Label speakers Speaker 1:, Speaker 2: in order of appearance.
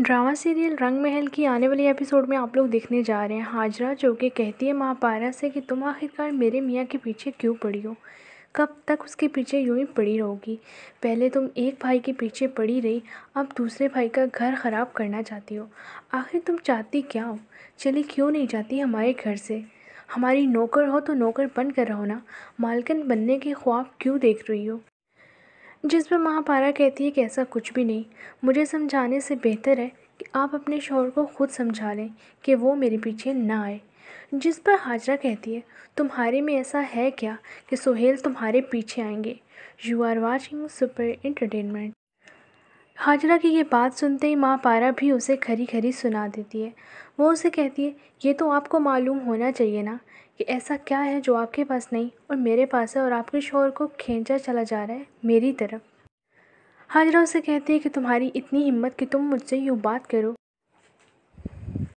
Speaker 1: drama serial रंग महल की आने वाली एपिसोड में आप लोग देखने जा रहे हैं हाजरा जो कि कहती है माँ पारा से कि तुम आखिरकार मेरे मियाँ के पीछे क्यों पड़ी हो कब तक उसके पीछे यूं ही पड़ी रहोगी पहले तुम एक भाई के पीछे पड़ी रही अब दूसरे भाई का घर ख़राब करना चाहती हो आखिर तुम चाहती क्या हो चली क्यों नहीं जाती हमारे घर से हमारी नौकर हो तो नौकर बन कर रहो ना मालकन बनने के ख्वाब क्यों देख रही हो जिस पर महापारा कहती है कि ऐसा कुछ भी नहीं मुझे समझाने से बेहतर है कि आप अपने शोर को ख़ुद समझा लें कि वो मेरे पीछे ना आए जिस पर हाजरा कहती है तुम्हारे में ऐसा है क्या कि सोहेल तुम्हारे पीछे आएंगे you are watching super entertainment Hajra की ये बात सुनते ही माँ पारा भी उसे खरी खरी सुना देती है वो उसे कहती है ये तो आपको मालूम होना चाहिए ना कि ऐसा क्या है जो आपके पास नहीं और मेरे पास है और आपके शोर को खींचा चला जा रहा है मेरी तरफ हाजरा उसे कहती है कि तुम्हारी इतनी हिम्मत कि तुम मुझसे यूँ बात करो